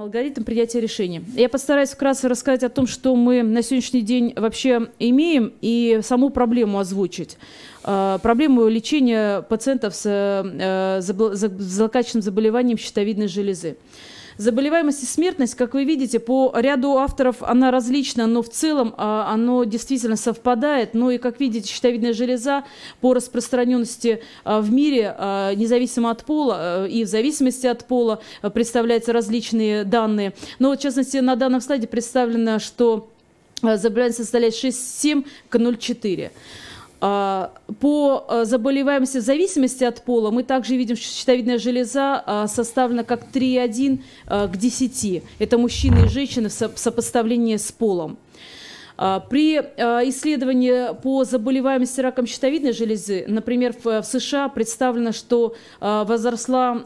Алгоритм принятия решений. Я постараюсь вкратце рассказать о том, что мы на сегодняшний день вообще имеем, и саму проблему озвучить. Э, проблему лечения пациентов с э, злокачественным заболеванием щитовидной железы. Заболеваемость и смертность, как вы видите, по ряду авторов она различна, но в целом а, оно действительно совпадает. Ну и, как видите, щитовидная железа по распространенности а, в мире, а, независимо от пола а, и в зависимости от пола, а, представляются различные данные. Но, в частности, на данном слайде представлено, что а, заболевание составляет 6,7 к 0,4. А, по э, заболеваемости в зависимости от пола мы также видим, что щитовидная железа а, составлена как 3,1 э, к 10. Это мужчины и женщины в сопоставлении с полом. А, при а, исследовании по заболеваемости раком щитовидной железы, например, в США представлено, что а, возросла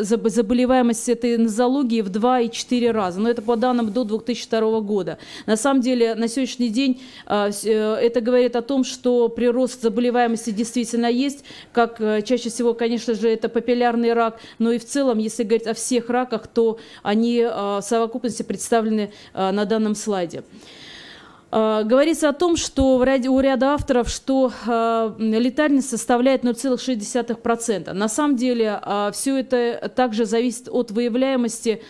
заболеваемость этой нозологии в 2,4 раза. Но это по данным до 2002 года. На самом деле, на сегодняшний день э, это говорит о том, что прирост заболеваемости действительно есть. Как э, чаще всего, конечно же, это папиллярный рак, но и в целом, если говорить о всех раках, то они в совокупности представлены на данном слайде. Э, говорится о том, что у ряда авторов, что э, летальность составляет 0,6%. На самом деле э, все это также зависит от выявляемости,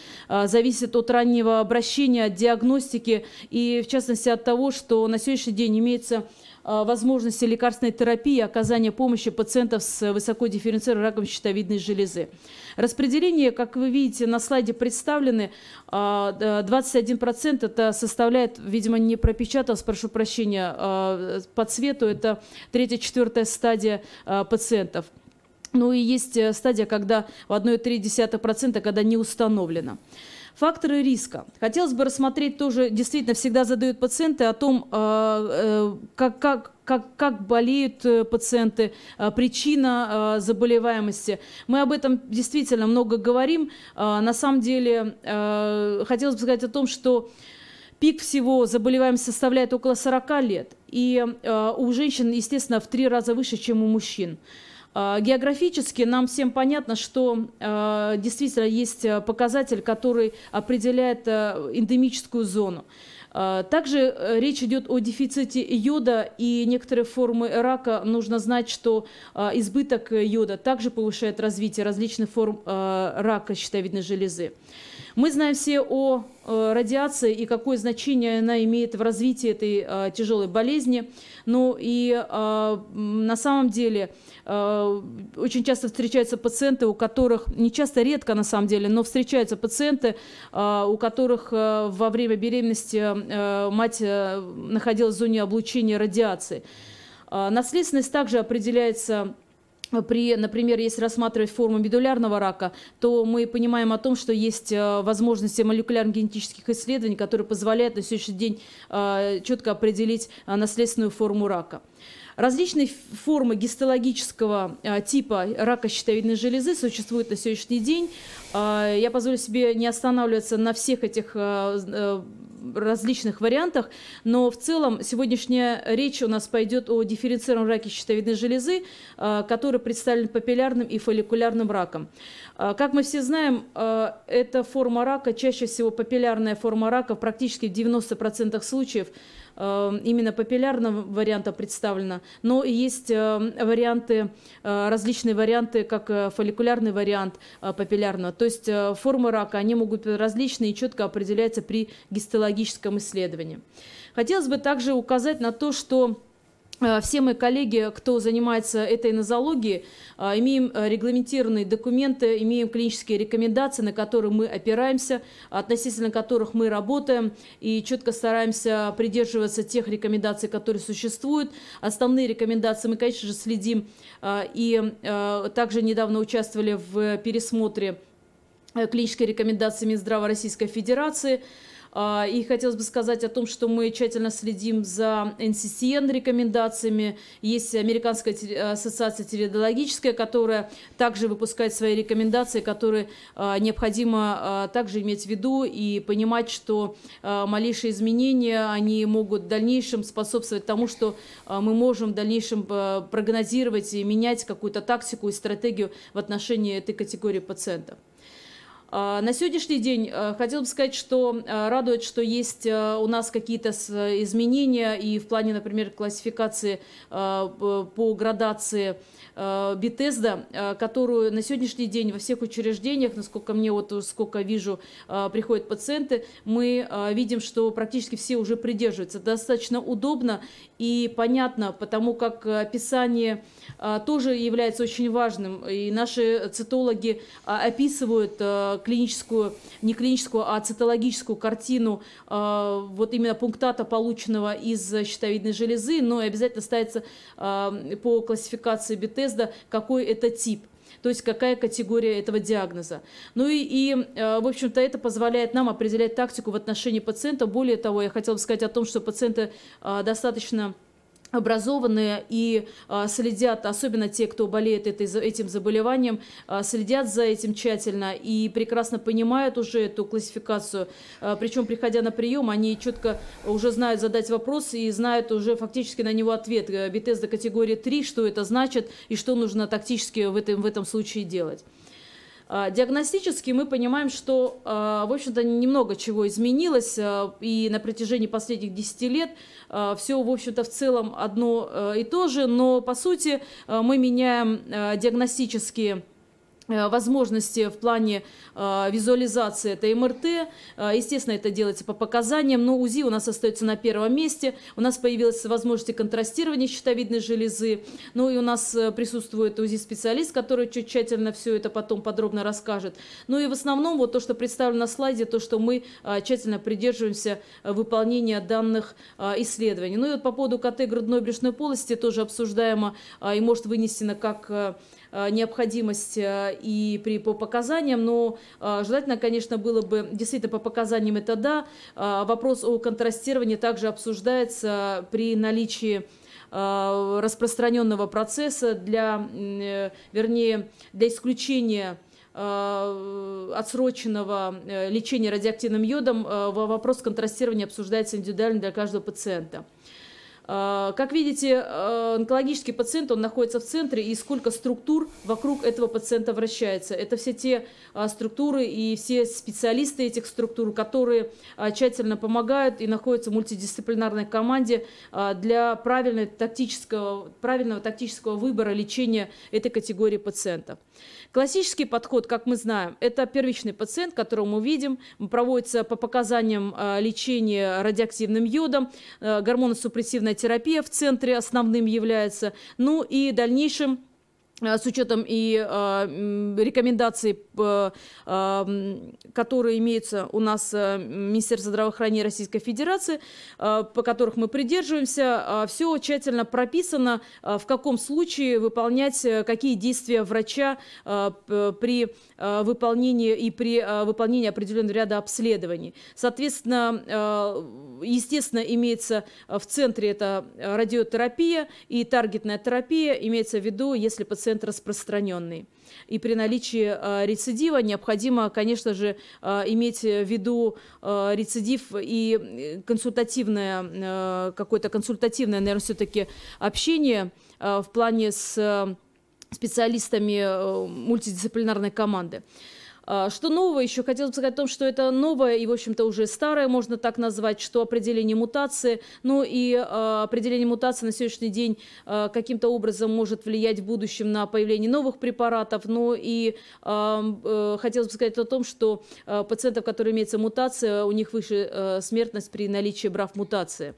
зависит от раннего обращения, от диагностики и в частности от того, что на сегодняшний день имеется возможности лекарственной терапии и оказания помощи пациентов с высокодифференцированным раком щитовидной железы. Распределение, как вы видите, на слайде представлены. 21% а, это составляет, видимо, не пропечаталось, прошу прощения, а, по цвету это третья-четвертая стадия а, пациентов. Ну и есть э, стадия, когда в 1,3%, когда не установлено. Факторы риска. Хотелось бы рассмотреть тоже, действительно, всегда задают пациенты о том, а, э, как, как, как, как болеют э, пациенты, а, причина а, заболеваемости. Мы об этом действительно много говорим. На самом деле, хотелось бы сказать о том, что пик всего заболеваемости составляет около 40 лет. И у женщин, естественно, в три раза выше, чем у мужчин. А, географически нам всем понятно, что а, действительно есть э, показатель, который определяет э, эндемическую зону. А, также э, речь идет о дефиците йода и некоторые формы рака. Нужно знать, что избыток йода также повышает развитие различных форм рака щитовидной железы. Мы знаем все о э, радиации и какое значение она имеет в развитии этой э, тяжелой болезни. Ну и э, на самом деле очень часто встречаются пациенты, у которых, не часто, редко на самом деле, но встречаются пациенты, у которых во время беременности мать находилась в зоне облучения радиации. Наследственность также определяется при, например, если рассматривать форму медулярного рака, то мы понимаем о том, что есть э, возможности молекулярно-генетических исследований, которые позволяют на сегодняшний день э, четко определить э, наследственную форму рака. Различные формы гистологического типа рака щитовидной железы существуют на сегодняшний день. Я позволю себе не останавливаться на всех этих различных вариантах, но в целом сегодняшняя речь у нас пойдет о дифференцированном раке щитовидной железы, а, который представлен папиллярным и фолликулярным раком. А, как мы все знаем, а, эта форма рака, чаще всего папиллярная форма рака, практически в 90% случаев Эм, именно папиллярного варианта представлено, но есть эм, варианты, э, различные варианты, как э, фолликулярный вариант э, папиллярного. То есть формы рака, они могут быть различные и четко определяются при гистологическом исследовании. Хотелось бы также указать на то, что Э, все мои коллеги, кто занимается этой нозологией, э, имеем э, регламентированные документы, имеем клинические рекомендации, на которые мы опираемся, относительно которых мы работаем и четко стараемся придерживаться тех рекомендаций, которые существуют. Основные рекомендации мы, конечно же, следим и также недавно участвовали в пересмотре клинической рекомендации Минздрава Российской Федерации – а, и хотелось бы сказать о том, что мы тщательно следим за NCCN рекомендациями. Есть Американская э, ассоциация теледологическая, которая также выпускает свои рекомендации, которые э, необходимо э, также иметь в виду и понимать, что малейшие изменения, они могут в дальнейшем способствовать тому, что мы можем в дальнейшем прогнозировать и менять какую-то тактику и стратегию в отношении этой категории пациентов. А, на сегодняшний день а, хотел бы сказать, что а, радует, что есть у нас какие-то изменения и в плане, например, классификации по градации Бетезда, которую на сегодняшний день во всех учреждениях, насколько мне вот сколько вижу, приходят пациенты, мы видим, что практически все уже придерживаются. Достаточно удобно и понятно, потому как описание тоже является очень важным. И наши цитологи описывают клиническую, не клиническую, а цитологическую картину э, вот именно пунктата, полученного из щитовидной железы, но ну и обязательно ставится э, по классификации Бетезда, какой это тип то есть какая категория этого диагноза. Ну и, и э, в общем-то, это позволяет нам определять тактику в отношении пациента. Более того, я хотела бы сказать о том, что пациенты достаточно образованные и а, следят, особенно те, кто болеет этой, этим заболеванием, а, следят за этим тщательно и прекрасно понимают уже эту классификацию. А, причем, приходя на прием, они четко уже знают задать вопрос и знают уже фактически на него ответ. Э, Бетезда категории 3, что это значит и что нужно тактически в этом, в этом случае делать. А, диагностически мы понимаем, что, а, в общем-то, немного чего изменилось, а, и на протяжении последних 10 лет все, в общем-то, в целом одно э, и то же, но, по сути, мы меняем диагностические Э, возможности в плане э, визуализации это МРТ. Э, естественно, это делается по показаниям, но УЗИ у нас остается на первом месте. У нас появилась возможность контрастирования щитовидной железы. Ну и у нас присутствует УЗИ-специалист, который чуть тщательно все это потом подробно расскажет. Ну и в основном вот то, что представлено на слайде, то, что мы тщательно придерживаемся выполнения данных исследований. Ну и вот по поводу КТ грудной брюшной полости тоже обсуждаемо и может вынесено как Э, необходимость э, и при, по показаниям, но э, желательно, конечно, было бы действительно по показаниям это да. Вопрос о контрастировании также обсуждается при наличии распространенного процесса для, вернее, для исключения отсроченного лечения радиоактивным йодом вопрос контрастирования обсуждается индивидуально для каждого пациента. Э, как видите, э, онкологический пациент, он находится в центре, и сколько структур вокруг этого пациента вращается. Это все те э, структуры и все специалисты этих структур, которые тщательно помогают и находятся в мультидисциплинарной команде для правильного тактического, правильного тактического выбора лечения этой категории пациентов. Классический подход, как мы знаем, это первичный пациент, которого мы видим, проводится по показаниям э, лечения радиоактивным йодом, э, гормоносупрессивная терапия в центре основным является, ну и дальнейшим Э, с учетом и э, рекомендаций, э, которые имеются у нас Министерство здравоохранения Российской Федерации, по которых мы придерживаемся, все тщательно прописано, в каком случае выполнять какие действия врача при выполнении и при выполнении определенного ряда обследований. Соответственно, естественно, имеется в центре это радиотерапия и таргетная терапия, имеется в виду, если пациент коэффициент распространенный. И при наличии э, рецидива необходимо, конечно же, э, иметь в виду э, рецидив и консультативное, какое-то консультативное, наверное, все-таки общение в плане с специалистами мультидисциплинарной команды. А, что нового еще? Хотелось бы сказать о том, что это новое и, в общем-то, уже старое, можно так назвать, что определение мутации, ну и а, определение мутации на сегодняшний день а, каким-то образом может влиять в будущем на появление новых препаратов, ну и э, хотелось бы сказать о том, что пациентов, которые имеются мутация, у них выше э, смертность при наличии брав мутации.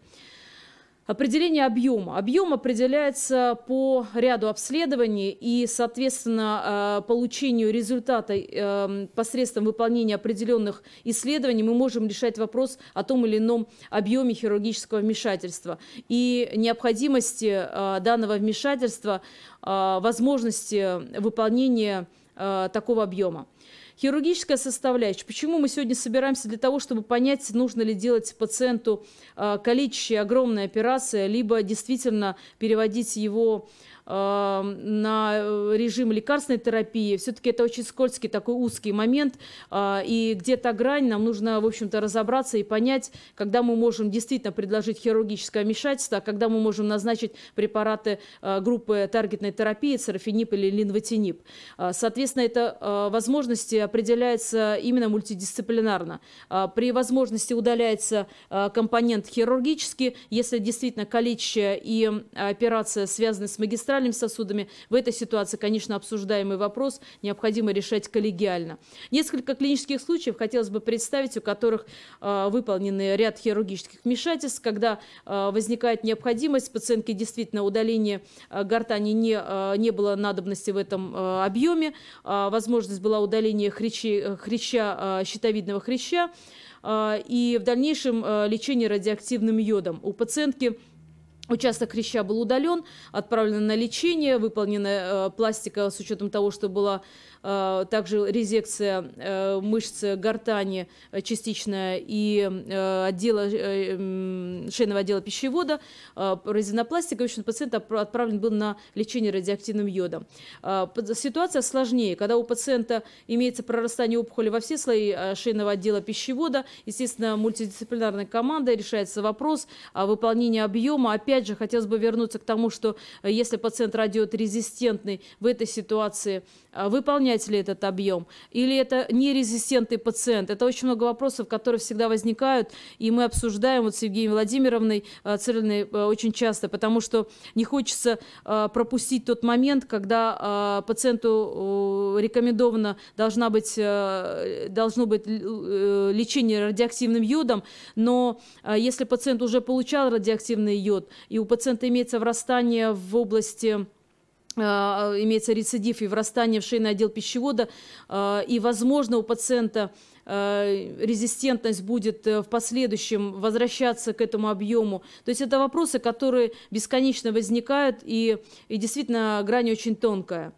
Определение объема. Объем определяется по ряду обследований и, соответственно, э, получению результата э, посредством выполнения определенных исследований мы можем решать вопрос о том или ином объеме хирургического вмешательства и необходимости э, данного вмешательства, возможности выполнения такого объема. Хирургическая составляющая. Почему мы сегодня собираемся для того, чтобы понять, нужно ли делать пациенту а, количество огромная операция, либо действительно переводить его Эм, на э, режим лекарственной терапии. Все-таки это очень скользкий такой узкий момент, э, и где-то грань нам нужно, в общем-то, разобраться и понять, когда мы можем действительно предложить хирургическое вмешательство, а когда мы можем назначить препараты э, группы таргетной терапии, церафенип или линвотинип. Соответственно, это возможности определяется именно мультидисциплинарно. При возможности удаляется компонент хирургический, если действительно количество и операция связаны с магистральной перинатальными сосудами. В этой ситуации, конечно, обсуждаемый вопрос необходимо решать коллегиально. Несколько клинических случаев хотелось бы представить, у которых э, выполнены ряд хирургических вмешательств, когда э, возникает необходимость пациентки действительно удаления э, а, гортани не, э, не было надобности в этом э, объеме, э, возможность была удаление хрящи, хряща, э, щитовидного хряща, э, и в дальнейшем э, лечение радиоактивным йодом. У пациентки Участок хряща был удален, отправлен на лечение, выполнена э, пластика с учетом того, что была Э, также резекция э, мышц гортани э, частичная и отдела, шейного отдела пищевода, резинопластика. В общем, пациент отправлен был на лечение радиоактивным йодом. Ситуация сложнее, когда у пациента имеется прорастание опухоли во все слои шейного отдела пищевода. Естественно, мультидисциплинарной командой решается вопрос о выполнении объема. Опять же, хотелось бы вернуться к тому, что если пациент радиорезистентный в этой ситуации выполняет заполнять ли этот объем, или это нерезистентный пациент. Это очень много вопросов, которые всегда возникают, и мы обсуждаем вот с Евгением Владимировной э, Цирельной э, очень часто, потому что не хочется э, пропустить тот момент, когда пациенту рекомендовано должна быть, должно быть лечение радиоактивным йодом, но если пациент уже получал радиоактивный йод, и у пациента имеется врастание в области Э, имеется рецидив и врастание в шейный отдел пищевода, э, и, возможно, у пациента э, резистентность будет в последующем возвращаться к этому объему. То есть это вопросы, которые бесконечно возникают, и, и действительно грань очень тонкая.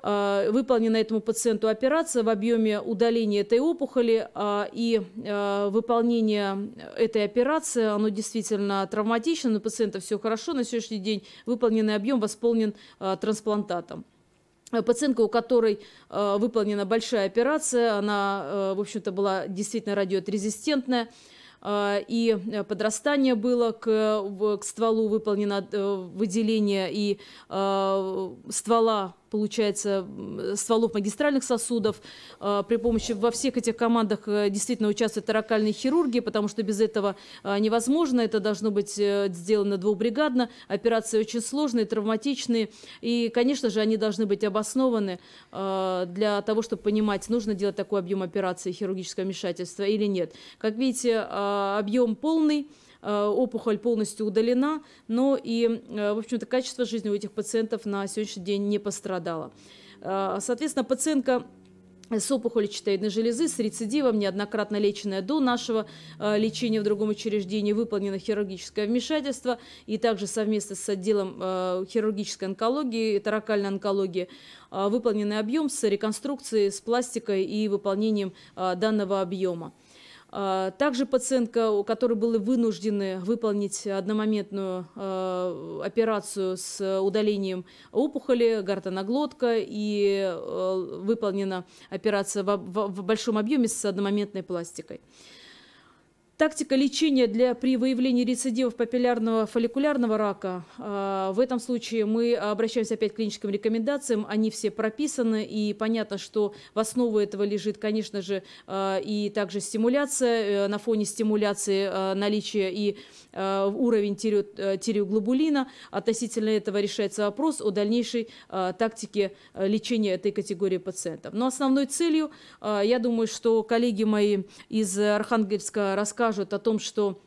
Э, выполнена этому пациенту операция в объеме удаления этой опухоли а, и э, выполнение этой операции, оно действительно травматично, но пациента все хорошо, на сегодняшний день выполненный объем восполнен э, трансплантатом пациентка, у которой э, выполнена большая операция, она, э, в общем-то, была действительно радиотрезистентная, э, и подрастание было к, к стволу, выполнено выделение и ствола получается, стволов магистральных сосудов. Э, при помощи во всех этих командах э, действительно участвуют таракальные хирурги, потому что без этого э, невозможно. Это должно быть сделано двухбригадно. Операции очень сложные, травматичные. И, конечно же, они должны быть обоснованы для того, чтобы понимать, нужно делать такой объем операции хирургического вмешательства или нет. Как видите, объем полный. Э, опухоль полностью удалена, но и, э, в общем-то, качество жизни у этих пациентов на сегодняшний день не пострадало. Э, соответственно, пациентка с опухолью щитовидной железы, с рецидивом, неоднократно леченная до нашего лечения в другом учреждении, выполнено хирургическое вмешательство, и также совместно с отделом хирургической онкологии, таракальной онкологии, выполненный объем с реконструкцией, с пластикой и выполнением данного объема. А, также пациентка, у которой были вынуждены выполнить одномоментную а, операцию с удалением опухоли, гортоноглотка, и а, выполнена операция в большом объеме с одномоментной пластикой. Тактика лечения для, при выявлении рецидивов папиллярного фолликулярного рака. А, в этом случае мы обращаемся опять к клиническим рекомендациям. Они все прописаны, и понятно, что в основу этого лежит, конечно же, а, и также стимуляция. Э, на фоне стимуляции а, наличие и уровень э, тиреоглобулина. Относительно этого решается вопрос о дальнейшей тактике э, лечения этой категории пациентов. Но основной целью, я думаю, что коллеги мои из Архангельска рассказывают, расскажут о том, что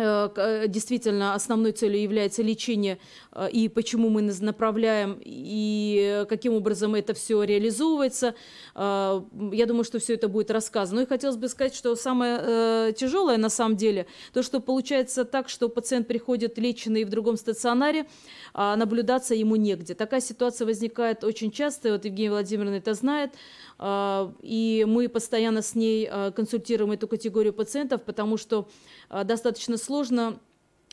Э, э, действительно основной целью является лечение э, и почему мы направляем и каким образом это все реализовывается. Я думаю, что все это будет рассказано. Ну и хотелось бы сказать, что самое тяжелое на самом деле, то, что получается так, что пациент приходит леченый в другом стационаре, а наблюдаться ему негде. Такая ситуация возникает очень часто, вот Евгения Владимировна это знает, и мы постоянно с ней консультируем эту категорию пациентов, потому что достаточно сложно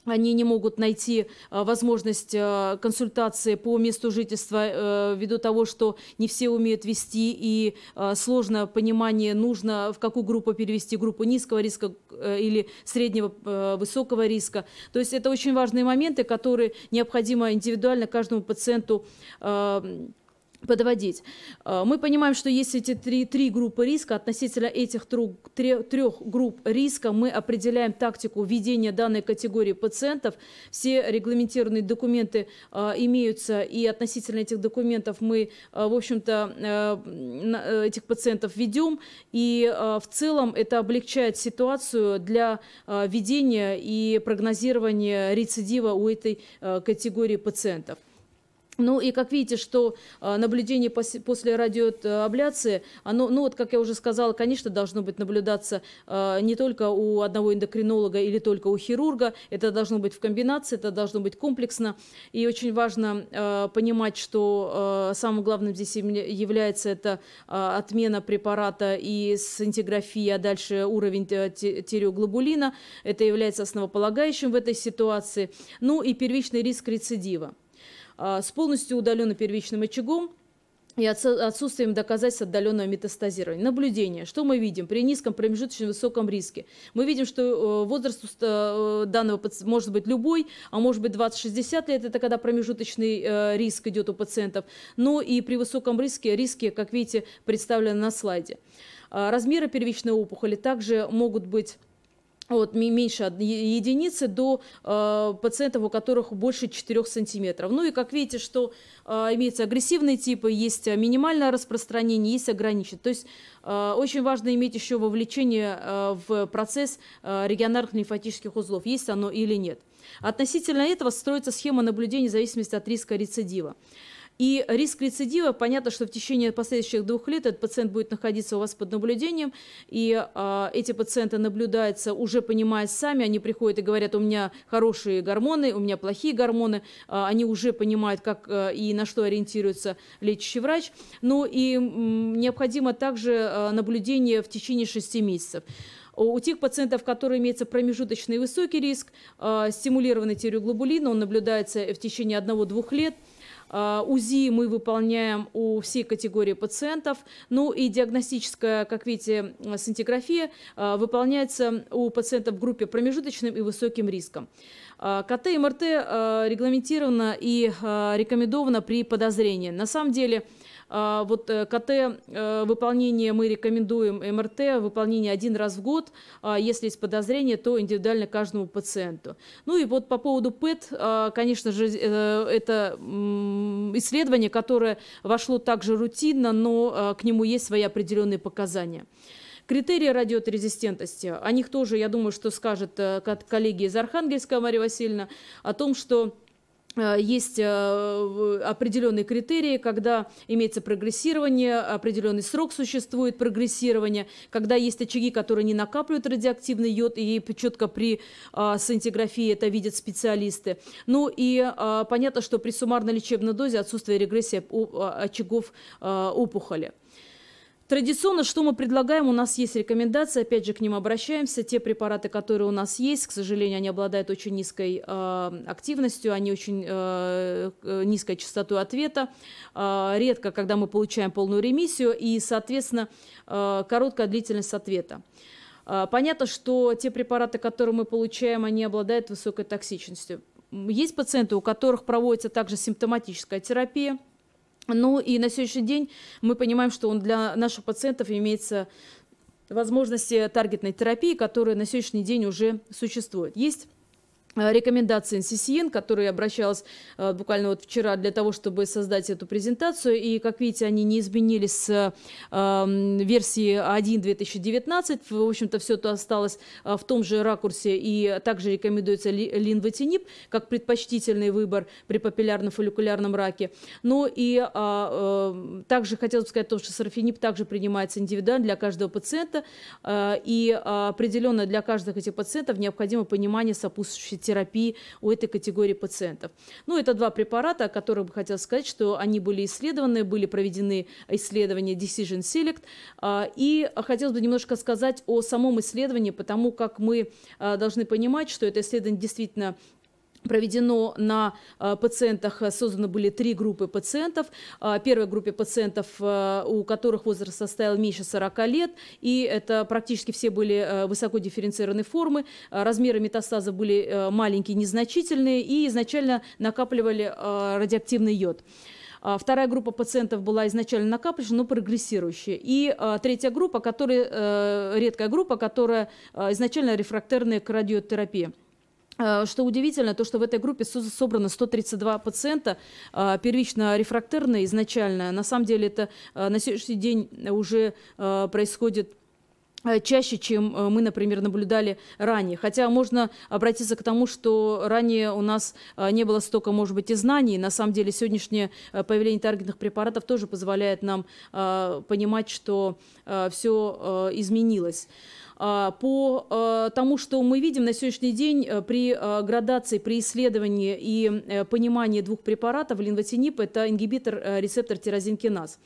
они не могут найти э, возможность э, консультации по месту жительства э, ввиду того, что не все умеют вести и сложно понимание, нужно в какую группу перевести, группу низкого риска или среднего высокого риска. То есть это очень важные моменты, которые необходимо индивидуально каждому пациенту подводить. Э, мы понимаем, что есть эти три, три группы риска. Относительно этих тру, трех групп риска мы определяем тактику ведения данной категории пациентов. Все регламентированные документы э, имеются, и относительно этих документов мы, э, в общем-то, э, э, этих пациентов ведем. И э, в целом это облегчает ситуацию для э, ведения и прогнозирования рецидива у этой э, категории пациентов. Ну и как видите, что э, наблюдение после радиоабляции, оно, ну вот как я уже сказала, конечно, должно быть наблюдаться э, не только у одного эндокринолога или только у хирурга, это должно быть в комбинации, это должно быть комплексно. И очень важно э, понимать, что самым главным здесь является это отмена препарата и синтеграфии, а дальше уровень тиреоглобулина. Это является основополагающим в этой ситуации. Ну и первичный риск рецидива. А, с полностью удаленным первичным очагом и отсутствием доказательств отдаленного метастазирования. Наблюдение. Что мы видим при низком промежуточном высоком риске? Мы видим, что э, возраст э, данного пациента может быть любой, а может быть 20-60 лет, это когда промежуточный э, риск идет у пациентов. Но и при высоком риске, риски, как видите, представлены на слайде. А, размеры первичной опухоли также могут быть вот, меньше единицы до э, пациентов, у которых больше 4 сантиметров. Ну и как видите, что э, имеются агрессивные типы, есть э, минимальное распространение, есть ограниченное. То есть э, очень важно иметь еще вовлечение э, в процесс э, регионарных лимфатических узлов, есть оно или нет. Относительно этого строится схема наблюдения в зависимости от риска рецидива. И риск рецидива, понятно, что в течение последующих двух лет этот пациент будет находиться у вас под наблюдением, и э, эти пациенты наблюдаются, уже понимая сами, они приходят и говорят, у меня хорошие гормоны, у меня плохие гормоны, э, они уже понимают, как э, и на что ориентируется лечащий врач. Ну и э, необходимо также э, наблюдение в течение шести месяцев. У тех пациентов, у которых имеется промежуточный высокий риск, э, стимулированный тиреоглобулин, он наблюдается в течение 1-2 лет – а, УЗИ мы выполняем у всей категории пациентов. Ну и диагностическая, как видите, сантиграфия а, выполняется у пациентов в группе промежуточным и высоким риском. А, КТ и МРТ регламентировано и рекомендовано при подозрении. На самом деле, а, вот э, КТ э, выполнение мы рекомендуем МРТ, выполнение один раз в год. А, если есть подозрение, то индивидуально каждому пациенту. Ну и вот по поводу ПЭТ, а, конечно же, э, это исследование, которое вошло также рутинно, но к нему есть свои определенные показания. Критерии радиотрезистентности, о них тоже, я думаю, что скажет коллеги из Архангельска Мария Васильевна, о том, что Э, есть э, определенные критерии, когда имеется прогрессирование, определенный срок существует прогрессирования, когда есть очаги, которые не накапливают радиоактивный йод, и четко при а, сантиграфии это видят специалисты. Ну и а, понятно, что при суммарной лечебной дозе отсутствие регрессии а, очагов опухоли. Традиционно, что мы предлагаем, у нас есть рекомендации, опять же, к ним обращаемся. Те препараты, которые у нас есть, к сожалению, они обладают очень низкой э, активностью, они очень э, э низкой частотой ответа. Э, редко, когда мы получаем полную ремиссию и, соответственно, э, короткая длительность ответа. Э, понятно, что те препараты, которые мы получаем, они обладают высокой токсичностью. Есть пациенты, у которых проводится также симптоматическая терапия, ну и на сегодняшний день мы понимаем, что он для наших пациентов имеется возможности таргетной терапии, которая на сегодняшний день уже существует. Есть Э, рекомендации NCCN, которая обращалась э, буквально вот вчера для того, чтобы создать эту презентацию. И, как видите, они не изменились с эм, версии 1.2019. В общем-то, все это осталось э, в том же ракурсе. И также рекомендуется линвотинип как предпочтительный выбор при папиллярно-фолликулярном раке. Ну и а, также хотелось бы сказать, то, что сарафенип также принимается индивидуально для каждого пациента. И а, определенно для каждого этих пациентов необходимо понимание сопутствующей терапии у этой категории пациентов. Ну, это два препарата, о которых бы хотел сказать, что они были исследованы, были проведены исследования Decision Select. А, и хотелось бы немножко сказать о самом исследовании, потому как мы а, должны понимать, что это исследование действительно проведено на э, пациентах, э, созданы были три группы пациентов. Э, первой группе пациентов, у которых возраст составил меньше 40 лет, и это практически все были высоко дифференцированной формы, размеры метастаза были маленькие, незначительные, и изначально накапливали радиоактивный йод. Вторая группа пациентов была изначально накапливающая, но прогрессирующая. И третья группа, которая, редкая группа, которая изначально рефрактерная к радиотерапии. Э, что удивительно, то, что в этой группе собрано 132 пациента, э, первично рефрактерные изначально. На самом деле это э, на сегодняшний день уже происходит чаще, чем мы, например, наблюдали ранее. Хотя можно обратиться к тому, что ранее у нас не было столько, может быть, и знаний. На самом деле сегодняшнее появление таргетных препаратов тоже позволяет нам понимать, что все изменилось. А, по а, тому, что мы видим на сегодняшний день э, при а, градации, при исследовании и э, понимании двух препаратов, линвотинип – это ингибитор э, рецептор тирозинкиназ.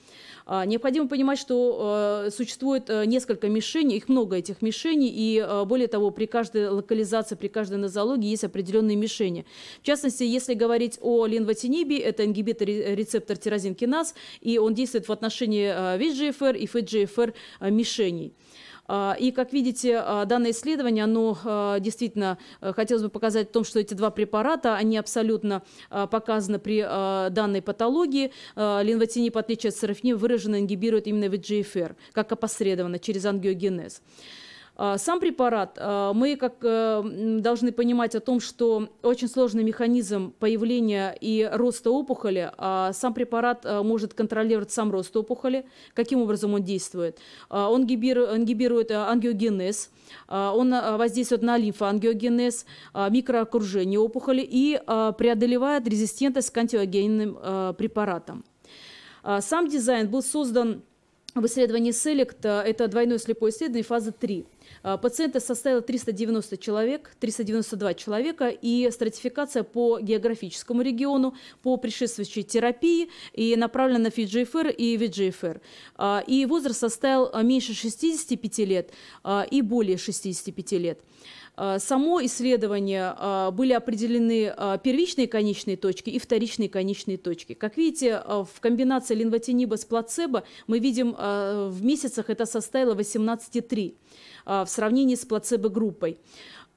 Необходимо понимать, что существует несколько мишеней, их много этих мишеней, и более того, при каждой локализации, при каждой нозологии есть определенные мишени. В частности, если говорить о линвотинибе, это ингибитор рецептор тирозинкиназ, и он действует в отношении VGFR и FGFR мишеней. А, и, как видите, а, данное исследование, оно а, действительно, э, хотелось бы показать о том, что эти два препарата, они абсолютно показаны при данной патологии. Линвотинип, в отличие от сарафни, выраженно ингибирует именно VGFR, как опосредованно, через ангиогенез. А, сам препарат, а, мы как э, должны понимать о том, что очень сложный механизм появления и роста опухоли. А сам препарат э, может контролировать сам рост опухоли. Каким образом он действует? Он ингибирует э, ангиогенез, он воздействует на лимфоангиогенез, микроокружение опухоли и преодолевает резистентность к антиогенным препаратам. Сам дизайн был создан в исследовании SELECT, э, это двойное слепое исследование, фаза 3. Э, Пациенты составило 390 человек, 392 человека, и стратификация по географическому региону, по предшествующей терапии, и направлена на FGFR и VGFR. Э, и возраст составил меньше 65 лет и более 65 лет. А, само исследование а, были определены а, первичные конечные точки и вторичные конечные точки. Как видите, в комбинации линвотениба с плацебо мы видим в месяцах это составило 18,3 в сравнении с плацебо-группой.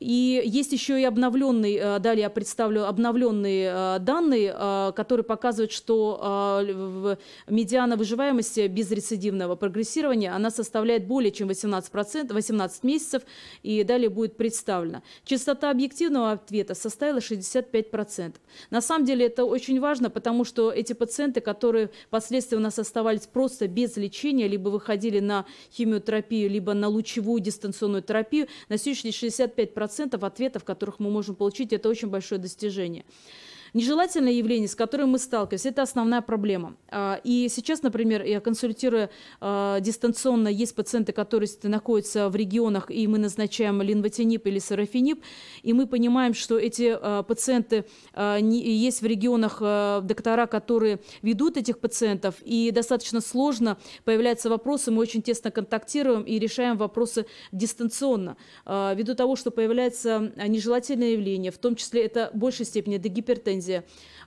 И есть еще и обновленный, э, далее я представлю обновленные э, данные, э, которые показывают, что медиана выживаемости без рецидивного прогрессирования, она составляет более чем 18%, 18 месяцев, и далее будет представлено. Частота объективного ответа составила 65%. На самом деле это очень важно, потому что эти пациенты, которые впоследствии у нас оставались просто без лечения, либо выходили на химиотерапию, либо на лучевую дистанционную терапию, на сегодняшний 65% процентов ответов, которых мы можем получить, это очень большое достижение. Нежелательное явление, с которым мы сталкиваемся, это основная проблема. А, и сейчас, например, я консультирую а, дистанционно, есть пациенты, которые находятся в регионах, и мы назначаем линвотинип или сарафинип, и мы понимаем, что эти а, пациенты есть в регионах доктора, которые ведут этих пациентов, и достаточно сложно появляются вопросы, мы очень тесно контактируем и решаем вопросы дистанционно, ввиду того, что появляется нежелательное явление, в том числе это в большей степени это гипертензия, претензия.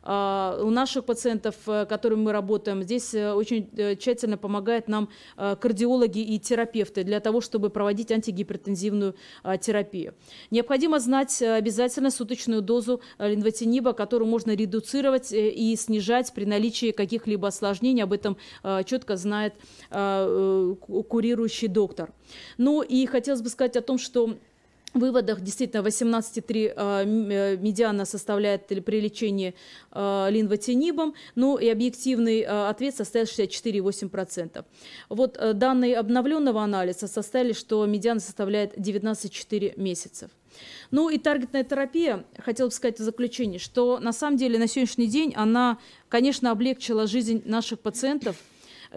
А, у наших пациентов, с э, которыми мы работаем, здесь э, очень э, тщательно помогают нам кардиологи и терапевты для того, чтобы проводить антигипертензивную а, терапию. Необходимо знать обязательно суточную дозу линвотиниба, которую можно редуцировать и снижать при наличии каких-либо осложнений. Об этом четко знает курирующий доктор. Ну и хотелось бы сказать о том, что выводах действительно 18,3 э, э, медиана составляет при лечении э, линвотинибом, ну и объективный ответ составил 64,8%. Вот данные обновленного анализа составили, что медиана составляет 19,4 месяцев. Ну и таргетная терапия, хотела бы сказать в заключение, что на самом деле на сегодняшний день она, конечно, облегчила жизнь наших пациентов,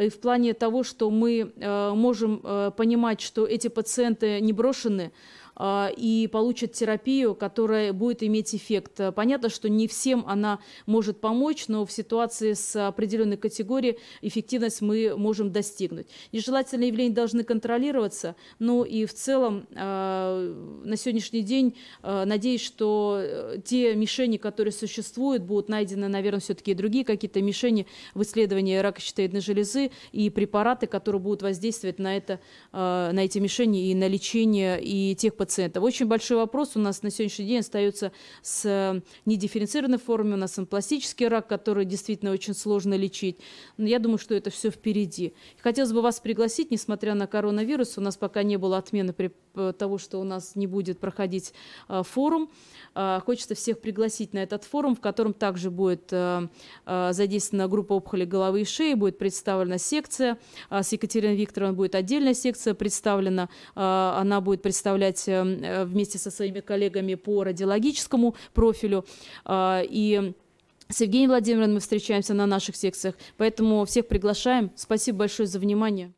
и в плане того, что мы можем понимать, что эти пациенты не брошены, а, и получат терапию, которая будет иметь эффект. Понятно, что не всем она может помочь, но в ситуации с определенной категорией эффективность мы можем достигнуть. Нежелательные явления должны контролироваться, но ну и в целом а, на сегодняшний день а, надеюсь, что э, те мишени, которые существуют, будут найдены, наверное, все-таки и другие какие-то мишени в исследовании рака щитовидной железы и препараты, которые будут воздействовать на, это, на эти мишени и на лечение и тех пациентов, пациентов. Очень большой вопрос у нас на сегодняшний день остается с э, недифференцированной формой. У нас пластический рак, который действительно очень сложно лечить. Но я думаю, что это все впереди. Хотелось бы вас пригласить, несмотря на коронавирус, у нас пока не было отмены препаратов Э, того, что у нас не будет проходить э, форум. Э, хочется всех пригласить на этот форум, в котором также будет задействована группа опухоли головы и шеи, будет представлена секция. С Екатериной Викторовной будет отдельная секция представлена. Она будет представлять вместе со своими коллегами по радиологическому профилю. И с Евгением Владимировной мы встречаемся на наших секциях. Поэтому всех приглашаем. Спасибо большое за внимание.